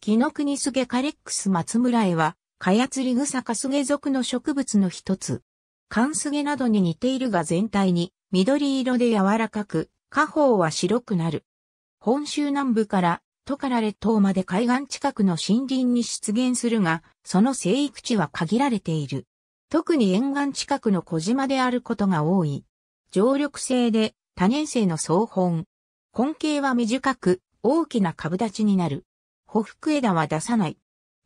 木の国スゲカレックス松村へは、カヤツリグサカスゲ属の植物の一つ。カンスゲなどに似ているが全体に緑色で柔らかく、下方は白くなる。本州南部からトカラ列島まで海岸近くの森林に出現するが、その生育地は限られている。特に沿岸近くの小島であることが多い。常緑性で多年生の総本。根茎は短く、大きな株立ちになる。ほふく枝は出さない。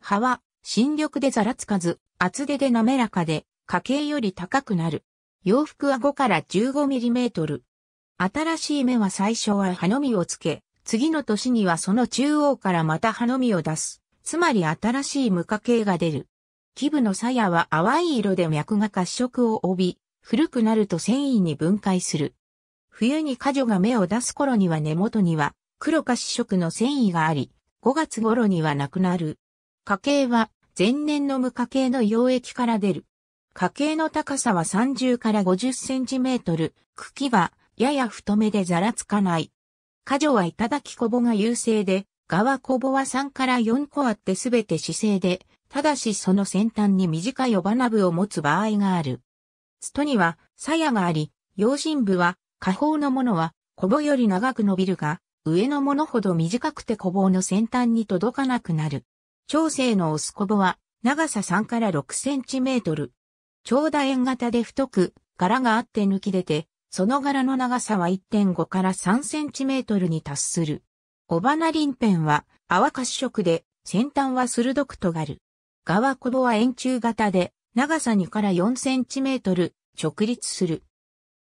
葉は、新緑でざらつかず、厚手で滑らかで、家計より高くなる。洋服は5から15ミリメートル。新しい芽は最初は葉の実をつけ、次の年にはその中央からまた葉の実を出す。つまり新しい無家系が出る。基部の鞘は淡い色で脈が褐色を帯び、古くなると繊維に分解する。冬に果樹が芽を出す頃には根元には黒褐色の繊維があり、5月頃にはなくなる。家計は前年の無家計の溶液から出る。家計の高さは30から50センチメートル。茎はやや太めでざらつかない。果女は頂きこぼが優勢で、側こぼは3から4個あってすべて姿勢で、ただしその先端に短い尾花部を持つ場合がある。ストには鞘があり、用心部は下方のものはこぼより長く伸びるが、上のものほど短くて小棒の先端に届かなくなる。長生のオスコボは長さ3から6センチメートル。長楕円型で太く、柄があって抜き出て、その柄の長さは1.5から3センチメートルに達する。尾花ペンは淡褐色で、先端は鋭く尖る。側コボは円柱型で、長さ2から4センチメートル、直立する。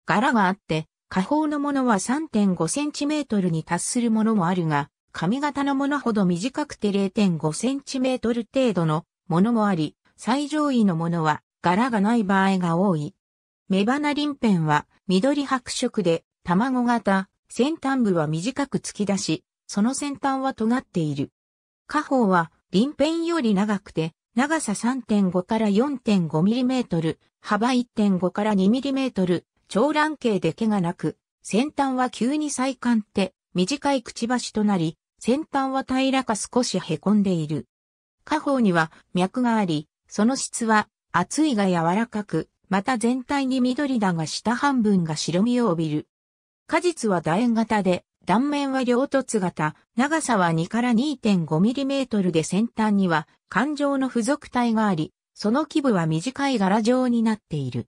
柄があって、下方のものは 3.5cm に達するものもあるが、髪型のものほど短くて 0.5cm 程度のものもあり、最上位のものは柄がない場合が多い。目鼻鱗片は緑白色で卵型、先端部は短く突き出し、その先端は尖っている。下方は鱗片より長くて、長さ3.5から 4.5mm、幅1.5から 2mm 長卵形で毛がなく、先端は急に再管って短いくちばしとなり、先端は平らか少し凹んでいる。下方には脈があり、その質は厚いが柔らかく、また全体に緑だが下半分が白身を帯びる。果実は楕円型で、断面は両凸型、長さは2から2.5ミリメートルで先端には環状の付属体があり、その基部は短い柄状になっている。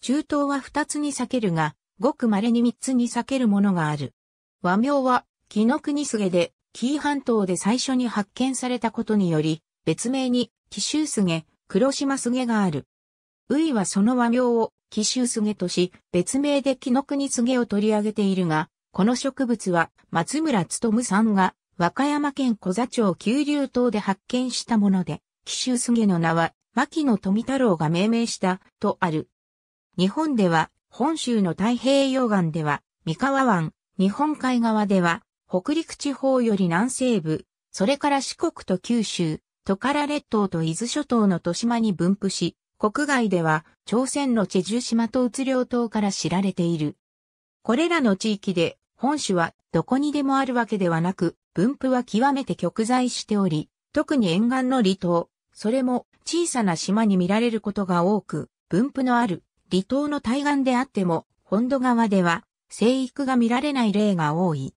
中東は二つに裂けるが、ごく稀に三つに裂けるものがある。和名は、紀の国菅で、紀伊半島で最初に発見されたことにより、別名に、紀州菅、黒島菅がある。ウイはその和名を、紀州菅とし、別名で紀の国菅を取り上げているが、この植物は、松村むさんが、和歌山県小座町九流島で発見したもので、紀州菅の名は、牧野富太郎が命名した、とある。日本では本州の太平洋岸では三河湾、日本海側では北陸地方より南西部、それから四国と九州、トカラ列島と伊豆諸島の豊島に分布し、国外では朝鮮のチェジュ島と鬱領島から知られている。これらの地域で本種はどこにでもあるわけではなく、分布は極めて極在しており、特に沿岸の離島、それも小さな島に見られることが多く、分布のある離島の対岸であっても、本土側では、生育が見られない例が多い。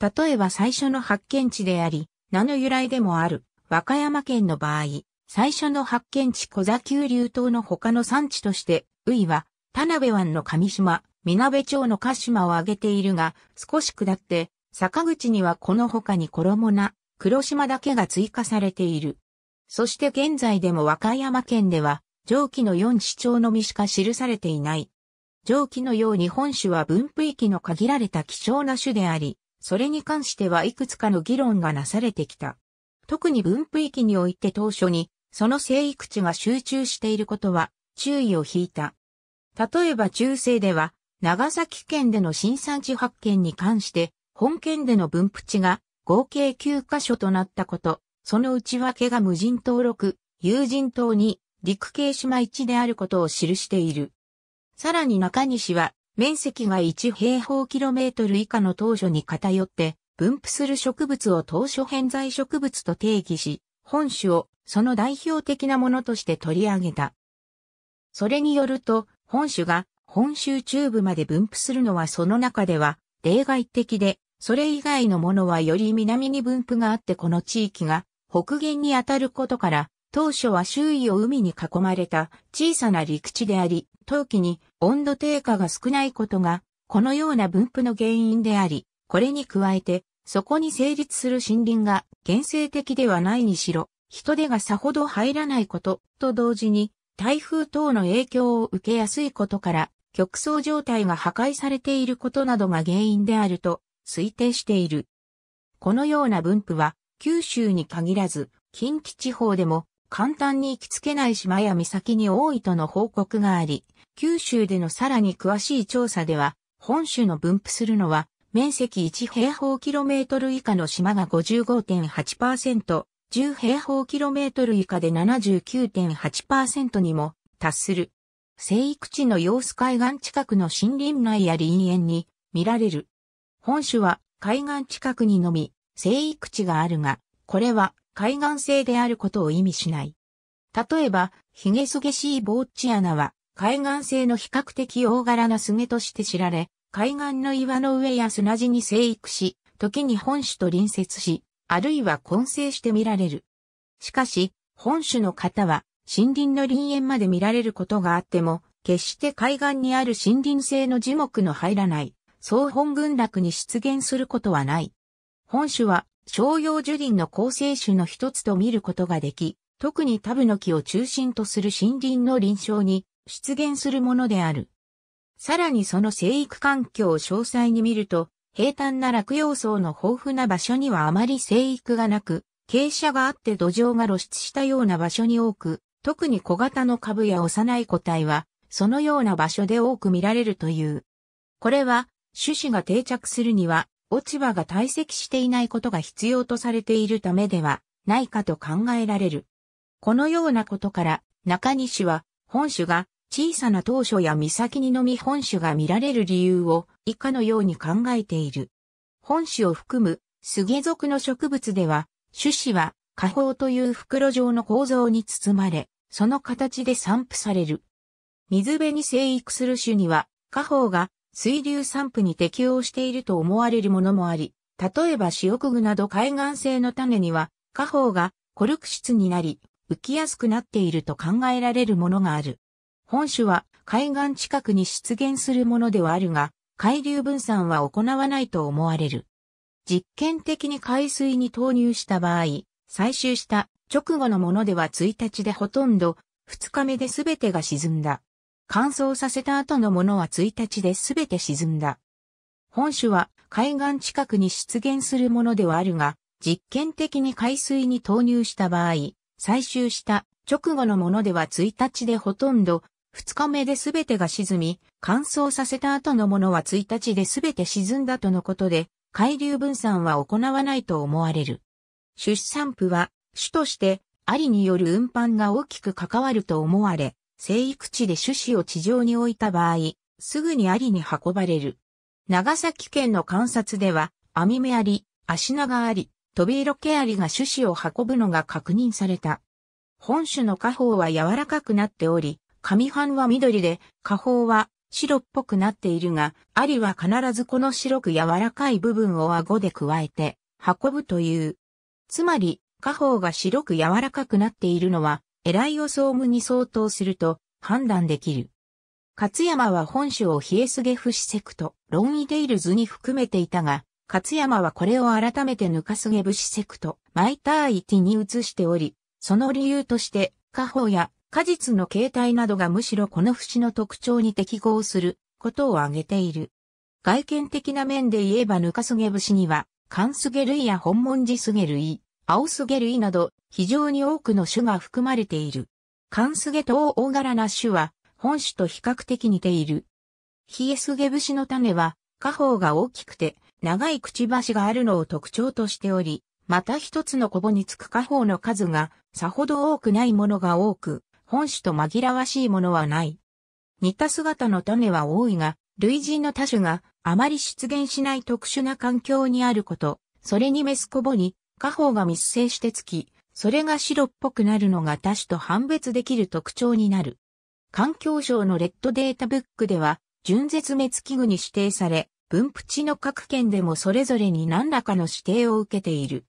例えば最初の発見地であり、名の由来でもある、和歌山県の場合、最初の発見地小座急流島の他の産地として、ウイは、田辺湾の上島、南部町の鹿島を挙げているが、少し下って、坂口にはこの他に衣な、黒島だけが追加されている。そして現在でも和歌山県では、上記の4市町のみしか記されていない。上記のように本種は分布域の限られた貴重な種であり、それに関してはいくつかの議論がなされてきた。特に分布域において当初に、その生育地が集中していることは注意を引いた。例えば中世では、長崎県での新産地発見に関して、本県での分布地が合計9カ所となったこと、その内訳が無人登録、有人島に陸系島一であることを記している。さらに中西は、面積が1平方キロメートル以下の当初に偏って、分布する植物を当初偏在植物と定義し、本種をその代表的なものとして取り上げた。それによると、本種が本州中部まで分布するのはその中では例外的で、それ以外のものはより南に分布があってこの地域が北限にあたることから当初は周囲を海に囲まれた小さな陸地であり、冬季に温度低下が少ないことが、このような分布の原因であり、これに加えて、そこに成立する森林が原生的ではないにしろ、人手がさほど入らないことと同時に、台風等の影響を受けやすいことから、極層状態が破壊されていることなどが原因であると推定している。このような分布は、九州に限らず、近畿地方でも簡単に行きつけない島や岬に多いとの報告があり、九州でのさらに詳しい調査では、本州の分布するのは、面積1平方キロメートル以下の島が55.8%、10平方キロメートル以下で79.8%にも達する。生育地の様子海岸近くの森林内や林園に見られる。本州は海岸近くにのみ生育地があるが、これは海岸性であることを意味しない。例えば、ヒゲすげしいボーチ穴は、海岸性の比較的大柄なすげとして知られ、海岸の岩の上や砂地に生育し、時に本種と隣接し、あるいは混成して見られる。しかし、本種の方は、森林の林園まで見られることがあっても、決して海岸にある森林性の樹木の入らない、総本群落に出現することはない。本種は商用樹林の構成種の一つと見ることができ、特にタブノキを中心とする森林の臨床に出現するものである。さらにその生育環境を詳細に見ると、平坦な落葉層の豊富な場所にはあまり生育がなく、傾斜があって土壌が露出したような場所に多く、特に小型の株や幼い個体は、そのような場所で多く見られるという。これは、種子が定着するには落ち葉が堆積していないことが必要とされているためではないかと考えられる。このようなことから中西は本種が小さな当初や岬にのみ本種が見られる理由を以下のように考えている。本種を含む杉属の植物では種子は花胞という袋状の構造に包まれ、その形で散布される。水辺に生育する種には、花胞が水流散布に適応していると思われるものもあり、例えば塩くグなど海岸性の種には、下方がコルク質になり、浮きやすくなっていると考えられるものがある。本種は海岸近くに出現するものではあるが、海流分散は行わないと思われる。実験的に海水に投入した場合、採集した直後のものでは1日でほとんど、2日目で全てが沈んだ。乾燥させた後のものは1日で全て沈んだ。本種は海岸近くに出現するものではあるが、実験的に海水に投入した場合、採集した直後のものでは1日でほとんど、2日目で全てが沈み、乾燥させた後のものは1日で全て沈んだとのことで、海流分散は行わないと思われる。出産婦は、種として、アリによる運搬が大きく関わると思われ、生育地で種子を地上に置いた場合、すぐにアリに運ばれる。長崎県の観察では、アミメアリ、アシナガアリ、トビイロケアリが種子を運ぶのが確認された。本種の花宝は柔らかくなっており、上半は緑で、花宝は白っぽくなっているが、アリは必ずこの白く柔らかい部分を顎で加えて運ぶという。つまり、花宝が白く柔らかくなっているのは、偉いを総務に相当すると判断できる。勝山は本州をヒエスゲフシセクとロンイデイルズに含めていたが、勝山はこれを改めてヌカスゲブシセクト、マイターイティに移しており、その理由として、家宝や果実の形態などがむしろこの節の特徴に適合することを挙げている。外見的な面で言えばヌカスゲ節には、カンスゲ類や本文字スゲ類、青スゲ類など非常に多くの種が含まれている。カンスゲと大柄な種は、本種と比較的似ている。ヒエスゲブシの種は、花苞が大きくて、長いくちばしがあるのを特徴としており、また一つのコボにつく花苞の数が、さほど多くないものが多く、本種と紛らわしいものはない。似た姿の種は多いが、類人の多種があまり出現しない特殊な環境にあること、それにメスコボに、花苞が密生してつき、それが白っぽくなるのが多種と判別できる特徴になる。環境省のレッドデータブックでは、純絶滅危惧に指定され、分布地の各県でもそれぞれに何らかの指定を受けている。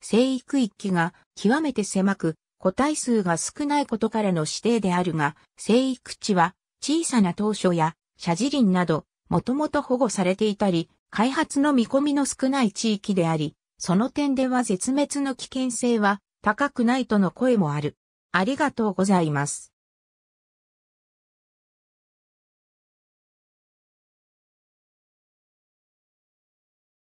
生育域が極めて狭く、個体数が少ないことからの指定であるが、生育地は小さな当初やジリ林など、もともと保護されていたり、開発の見込みの少ない地域であり、その点では絶滅の危険性は高くないとの声もある。ありがとうございます。